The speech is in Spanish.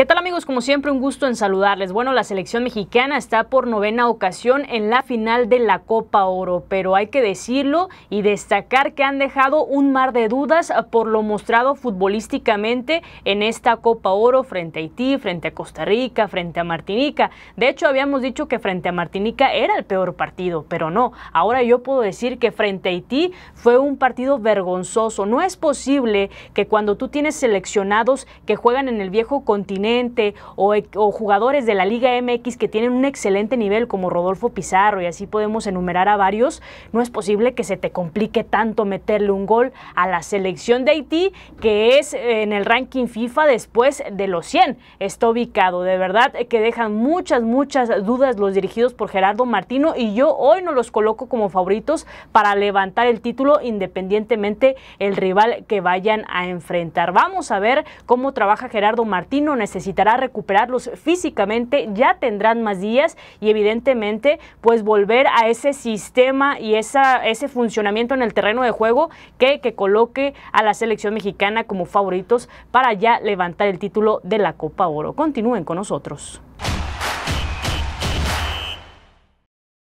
¿Qué tal amigos? Como siempre, un gusto en saludarles. Bueno, la selección mexicana está por novena ocasión en la final de la Copa Oro, pero hay que decirlo y destacar que han dejado un mar de dudas por lo mostrado futbolísticamente en esta Copa Oro frente a Haití, frente a Costa Rica, frente a Martinica. De hecho, habíamos dicho que frente a Martinica era el peor partido, pero no. Ahora yo puedo decir que frente a Haití fue un partido vergonzoso. No es posible que cuando tú tienes seleccionados que juegan en el viejo continente, o, jugadores de la Liga MX que tienen un excelente nivel como Rodolfo Pizarro y así podemos enumerar a varios, no es posible que se te complique tanto meterle un gol a la selección de Haití que es eh, en el ranking FIFA después de los 100. Está ubicado, de verdad que dejan muchas, muchas dudas los dirigidos por Gerardo Martino y yo hoy no los coloco como favoritos para levantar el título independientemente el rival que vayan a enfrentar. Vamos a ver cómo trabaja Gerardo Martino. Necesita necesitará recuperarlos físicamente, ya tendrán más días y evidentemente pues volver a ese sistema y esa, ese funcionamiento en el terreno de juego que, que coloque a la selección mexicana como favoritos para ya levantar el título de la Copa Oro. Continúen con nosotros.